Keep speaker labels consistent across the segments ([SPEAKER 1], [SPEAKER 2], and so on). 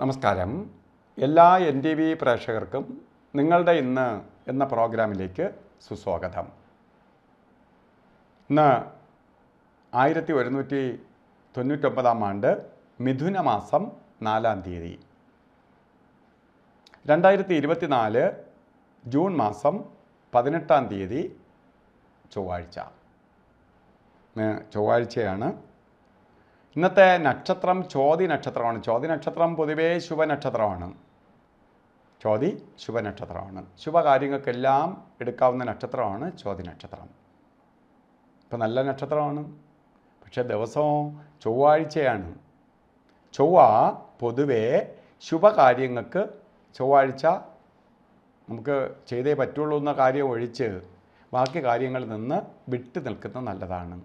[SPEAKER 1] നമസ്കാരം എല്ലാ N T V പ്രേക്ഷകർക്കും നിങ്ങളുടെ ഇന്ന് എന്ന പ്രോഗ്രാമിലേക്ക് സുസ്വാഗതം ഇന്ന് ആയിരത്തി ഒരുന്നൂറ്റി തൊണ്ണൂറ്റൊമ്പതാം ആണ്ട് മിഥുന മാസം നാലാം തീയതി രണ്ടായിരത്തി ഇരുപത്തിനാല് ജൂൺ മാസം പതിനെട്ടാം തീയതി ചൊവ്വാഴ്ച ചൊവ്വാഴ്ചയാണ് ഇന്നത്തെ നക്ഷത്രം ചോതി നക്ഷത്രമാണ് ചോതി നക്ഷത്രം പൊതുവേ ശുഭനക്ഷത്രമാണ് ചോതി ശുഭനക്ഷത്രമാണ് ശുഭകാര്യങ്ങൾക്കെല്ലാം എടുക്കാവുന്ന നക്ഷത്രമാണ് ചോതി നക്ഷത്രം ഇപ്പം നല്ല നക്ഷത്രമാണ് പക്ഷേ ദിവസവും ചൊവ്വാഴ്ചയാണ് ചൊവ്വ പൊതുവേ ശുഭകാര്യങ്ങൾക്ക് ചൊവ്വാഴ്ച നമുക്ക് ചെയ്തേ പറ്റുള്ളൂ എന്ന കാര്യം ഒഴിച്ച് ബാക്കി കാര്യങ്ങളിൽ നിന്ന് വിട്ടു നിൽക്കുന്നത് നല്ലതാണ്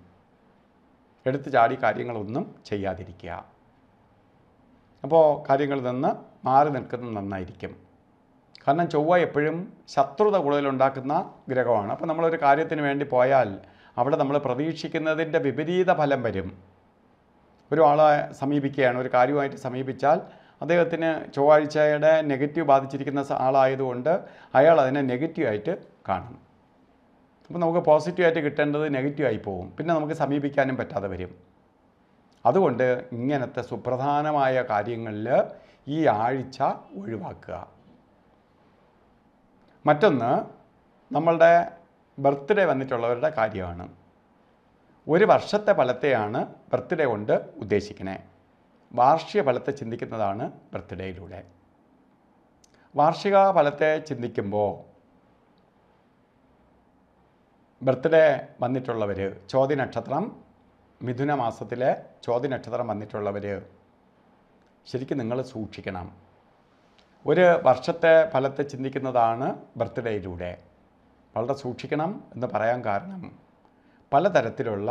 [SPEAKER 1] എടുത്തു ചാടി കാര്യങ്ങളൊന്നും ചെയ്യാതിരിക്കുക അപ്പോൾ കാര്യങ്ങളിൽ നിന്ന് മാറി നിൽക്കുന്നത് നന്നായിരിക്കും കാരണം ചൊവ്വ എപ്പോഴും ശത്രുത കൂടുതലുണ്ടാക്കുന്ന ഗ്രഹമാണ് അപ്പോൾ നമ്മളൊരു കാര്യത്തിന് വേണ്ടി പോയാൽ അവിടെ നമ്മൾ പ്രതീക്ഷിക്കുന്നതിൻ്റെ വിപരീത ഫലം വരും ഒരാളെ സമീപിക്കുകയാണ് ഒരു കാര്യമായിട്ട് സമീപിച്ചാൽ അദ്ദേഹത്തിന് ചൊവ്വാഴ്ചയുടെ നെഗറ്റീവ് ബാധിച്ചിരിക്കുന്ന ആളായതുകൊണ്ട് അയാൾ അതിനെ നെഗറ്റീവായിട്ട് കാണും അപ്പോൾ നമുക്ക് പോസിറ്റീവായിട്ട് കിട്ടേണ്ടത് നെഗറ്റീവായി പോകും പിന്നെ നമുക്ക് സമീപിക്കാനും പറ്റാതെ വരും അതുകൊണ്ട് ഇങ്ങനത്തെ സുപ്രധാനമായ കാര്യങ്ങളിൽ ഈ ആഴ്ച ഒഴിവാക്കുക മറ്റൊന്ന് നമ്മളുടെ ബർത്ത്ഡേ വന്നിട്ടുള്ളവരുടെ കാര്യമാണ് ഒരു വർഷത്തെ ഫലത്തെയാണ് ബർത്ത്ഡേ കൊണ്ട് ഉദ്ദേശിക്കുന്നത് വാർഷിക ഫലത്തെ ചിന്തിക്കുന്നതാണ് ബർത്ത്ഡേയിലൂടെ വാർഷിക ഫലത്തെ ചിന്തിക്കുമ്പോൾ ബർത്ത്ഡേ വന്നിട്ടുള്ളവർ ചോതി നക്ഷത്രം മിഥുന മാസത്തിലെ ചോതി നക്ഷത്രം വന്നിട്ടുള്ളവർ ശരിക്കും നിങ്ങൾ സൂക്ഷിക്കണം ഒരു വർഷത്തെ ഫലത്തെ ചിന്തിക്കുന്നതാണ് ബർത്ത്ഡേയിലൂടെ വളരെ സൂക്ഷിക്കണം എന്ന് പറയാൻ കാരണം പലതരത്തിലുള്ള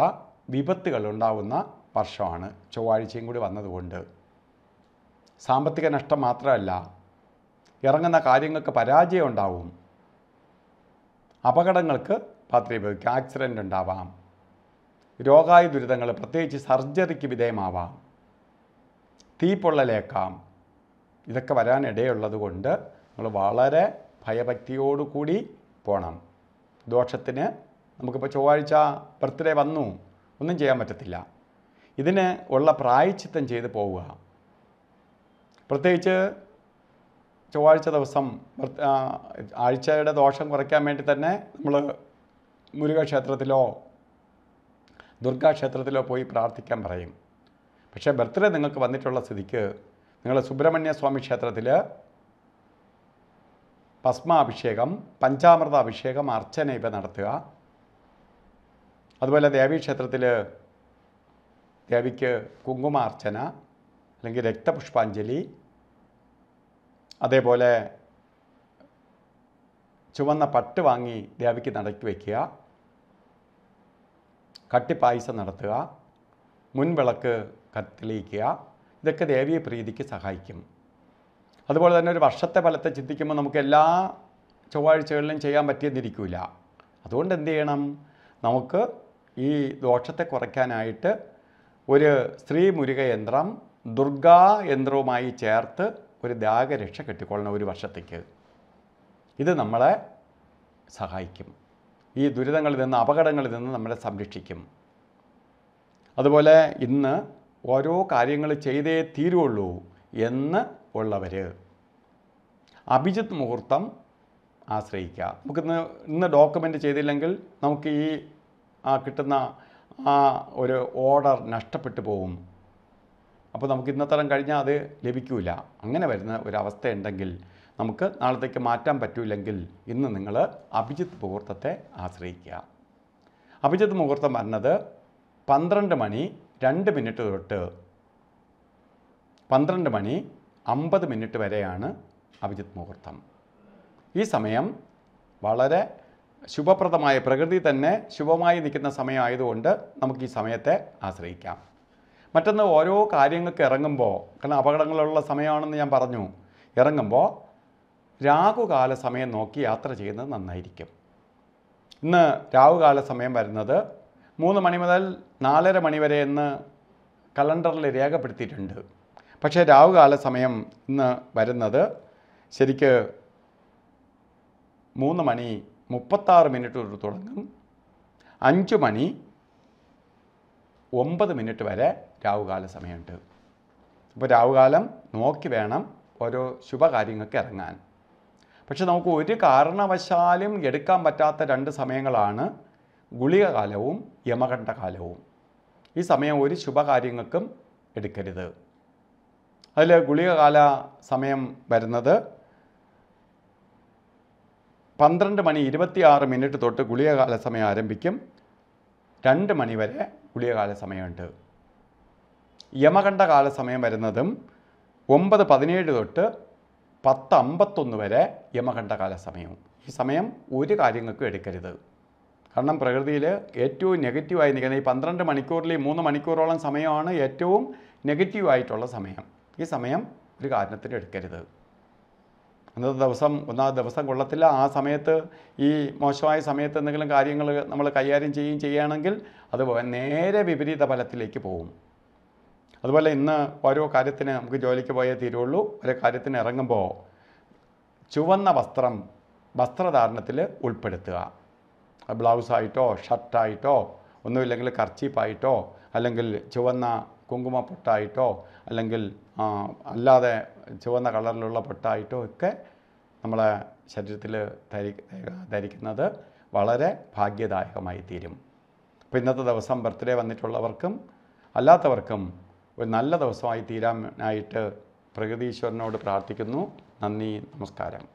[SPEAKER 1] വിപത്തുകൾ ഉണ്ടാവുന്ന വർഷമാണ് ചൊവ്വാഴ്ചയും കൂടി വന്നതുകൊണ്ട് സാമ്പത്തിക നഷ്ടം മാത്രമല്ല ഇറങ്ങുന്ന കാര്യങ്ങൾക്ക് പരാജയം ഉണ്ടാവും അപകടങ്ങൾക്ക് പാത്രീഭവിക്കാം ആക്സിഡൻ്റ് ഉണ്ടാവാം രോഗായു ദുരിതങ്ങൾ പ്രത്യേകിച്ച് സർജറിക്ക് വിധേയമാവാം തീപ്പൊള്ളലേക്കാം ഇതൊക്കെ വരാനിടയുള്ളത് കൊണ്ട് നമ്മൾ വളരെ ഭയഭക്തിയോടുകൂടി പോകണം ദോഷത്തിന് നമുക്കിപ്പോൾ ചൊവ്വാഴ്ച ബർത്ത്ഡേ വന്നു ഒന്നും ചെയ്യാൻ പറ്റത്തില്ല ഇതിന് ഉള്ള പ്രായച്ചിത്തം ചെയ്ത് പോവുക പ്രത്യേകിച്ച് ചൊവ്വാഴ്ച ദിവസം ആഴ്ചയുടെ ദോഷം കുറയ്ക്കാൻ വേണ്ടി തന്നെ നമ്മൾ മുരുകക്ഷേത്രത്തിലോ ദുർഗാക്ഷേത്രത്തിലോ പോയി പ്രാർത്ഥിക്കാൻ പറയും പക്ഷേ ബർത്ത്ഡേ നിങ്ങൾക്ക് വന്നിട്ടുള്ള സ്ഥിതിക്ക് നിങ്ങൾ സുബ്രഹ്മണ്യ സ്വാമി ക്ഷേത്രത്തിൽ ഭസ്മാഭിഷേകം പഞ്ചാമൃത അഭിഷേകം അർച്ചന ഇവ നടത്തുക അതുപോലെ ദേവീക്ഷേത്രത്തിൽ ദേവിക്ക് കുങ്കുമാർച്ചന അല്ലെങ്കിൽ രക്തപുഷ്പാഞ്ജലി അതേപോലെ ചുവന്ന പട്ട് വാങ്ങി ദേവിക്ക് നടക്കി വയ്ക്കുക കട്ടിപ്പായസം നടത്തുക മുൻവിളക്ക് കത്തിളിയിക്കുക ഇതൊക്കെ ദേവിയെ പ്രീതിക്ക് സഹായിക്കും അതുപോലെ തന്നെ ഒരു വർഷത്തെ ഫലത്തെ ചിന്തിക്കുമ്പോൾ നമുക്ക് എല്ലാ ചൊവ്വാഴ്ചകളിലും ചെയ്യാൻ പറ്റിയെന്നിരിക്കില്ല അതുകൊണ്ട് എന്ത് ചെയ്യണം നമുക്ക് ഈ ദോഷത്തെ കുറയ്ക്കാനായിട്ട് ഒരു സ്ത്രീ മുരുക യന്ത്രം ദുർഗാ യന്ത്രവുമായി ചേർത്ത് ഒരു രക്ഷ കെട്ടിക്കൊള്ളണം ഒരു വർഷത്തേക്ക് ഇത് നമ്മളെ സഹായിക്കും ഈ ദുരിതങ്ങളിൽ നിന്ന് അപകടങ്ങളിൽ നിന്ന് നമ്മളെ സംരക്ഷിക്കും അതുപോലെ ഇന്ന് ഓരോ കാര്യങ്ങൾ ചെയ്തേ തീരുള്ളൂ എന്ന് ഉള്ളവർ അഭിജിത്ത് മുഹൂർത്തം ആശ്രയിക്കുക നമുക്കിന്ന് ഇന്ന് ഡോക്യുമെൻ്റ് ചെയ്തില്ലെങ്കിൽ നമുക്ക് ഈ കിട്ടുന്ന ആ ഒരു ഓർഡർ നഷ്ടപ്പെട്ടു പോകും അപ്പോൾ നമുക്ക് ഇന്നത്തരം കഴിഞ്ഞാൽ അത് ലഭിക്കൂല അങ്ങനെ വരുന്ന ഒരവസ്ഥ ഉണ്ടെങ്കിൽ നമുക്ക് നാളത്തേക്ക് മാറ്റാൻ പറ്റൂലെങ്കിൽ ഇന്ന് നിങ്ങൾ അഭിജിത്ത് മുഹൂർത്തത്തെ ആശ്രയിക്കുക അഭിജിത്ത് മുഹൂർത്തം വരുന്നത് പന്ത്രണ്ട് മണി രണ്ട് മിനിറ്റ് തൊട്ട് പന്ത്രണ്ട് മണി അമ്പത് മിനിറ്റ് വരെയാണ് അഭിജിത്ത് മുഹൂർത്തം ഈ സമയം വളരെ ശുഭപ്രദമായ പ്രകൃതി തന്നെ ശുഭമായി നിൽക്കുന്ന സമയമായതുകൊണ്ട് നമുക്ക് ഈ സമയത്തെ ആശ്രയിക്കാം മറ്റൊന്ന് ഓരോ കാര്യങ്ങൾക്ക് ഇറങ്ങുമ്പോൾ കാരണം അപകടങ്ങളുള്ള സമയമാണെന്ന് ഞാൻ പറഞ്ഞു ഇറങ്ങുമ്പോൾ രാഹുകാല സമയം നോക്കി യാത്ര ചെയ്യുന്നത് നന്നായിരിക്കും ഇന്ന് രാഹുകാല സമയം വരുന്നത് മൂന്ന് മണി മുതൽ നാലര മണി വരെ എന്ന് കലണ്ടറിൽ രേഖപ്പെടുത്തിയിട്ടുണ്ട് പക്ഷേ രാഹുകാല സമയം ഇന്ന് വരുന്നത് ശരിക്ക് മൂന്ന് മണി മുപ്പത്താറ് മിനിറ്റ് തുടങ്ങും അഞ്ച് മണി ഒമ്പത് മിനിറ്റ് വരെ രാഹുകാല സമയമുണ്ട് അപ്പോൾ രാഹുകാലം നോക്കി വേണം ഓരോ ശുഭകാര്യങ്ങൾക്ക് ഇറങ്ങാൻ പക്ഷെ നമുക്ക് ഒരു കാരണവശാലും എടുക്കാൻ പറ്റാത്ത രണ്ട് സമയങ്ങളാണ് ഗുളിക കാലവും ഈ സമയം ഒരു ശുഭകാര്യങ്ങൾക്കും എടുക്കരുത് അതിൽ ഗുളികകാല സമയം വരുന്നത് പന്ത്രണ്ട് മണി ഇരുപത്തിയാറ് മിനിറ്റ് തൊട്ട് ഗുളികകാല സമയം ആരംഭിക്കും രണ്ട് മണി വരെ ഗുളികകാല സമയമുണ്ട് കാല സമയം വരുന്നതും ഒമ്പത് പതിനേഴ് തൊട്ട് പത്ത് അമ്പത്തൊന്ന് വരെ കാല സമയവും ഈ സമയം ഒരു കാര്യങ്ങൾക്കും എടുക്കരുത് കാരണം പ്രകൃതിയിൽ ഏറ്റവും നെഗറ്റീവായി നിൽക്കുന്ന ഈ പന്ത്രണ്ട് മണിക്കൂറിൽ ഈ മൂന്ന് മണിക്കൂറോളം സമയമാണ് ഏറ്റവും നെഗറ്റീവായിട്ടുള്ള സമയം ഈ സമയം ഒരു കാരണത്തിന് എടുക്കരുത് അന്നത്തെ ദിവസം ഒന്നാമത് ദിവസം കൊള്ളത്തില്ല ആ സമയത്ത് ഈ മോശമായ സമയത്ത് എന്തെങ്കിലും കാര്യങ്ങൾ നമ്മൾ കൈകാര്യം ചെയ്യുകയും ചെയ്യുകയാണെങ്കിൽ അത് നേരെ വിപരീത ഫലത്തിലേക്ക് പോകും അതുപോലെ ഇന്ന് ഓരോ കാര്യത്തിന് നമുക്ക് ജോലിക്ക് പോയേ തീരുള്ളൂ ഓരോ കാര്യത്തിന് ഇറങ്ങുമ്പോൾ ചുവന്ന വസ്ത്രം വസ്ത്രധാരണത്തിൽ ഉൾപ്പെടുത്തുക ബ്ലൗസായിട്ടോ ഷർട്ടായിട്ടോ ഒന്നുമില്ലെങ്കിൽ കർച്ചീപ്പായിട്ടോ അല്ലെങ്കിൽ ചുവന്ന കുങ്കുമ പൊട്ടായിട്ടോ അല്ലെങ്കിൽ അല്ലാതെ ചുവന്ന കളറിലുള്ള പൊട്ടായിട്ടോ ഒക്കെ നമ്മളെ ശരീരത്തിൽ ധരി ധരിക്കുന്നത് വളരെ ഭാഗ്യദായകമായി തീരും അപ്പോൾ ഇന്നത്തെ ദിവസം ബർത്ത്ഡേ വന്നിട്ടുള്ളവർക്കും അല്ലാത്തവർക്കും ഒരു നല്ല ദിവസമായി തീരാനായിട്ട് പ്രകൃതീശ്വരനോട് പ്രാർത്ഥിക്കുന്നു നന്ദി നമസ്കാരം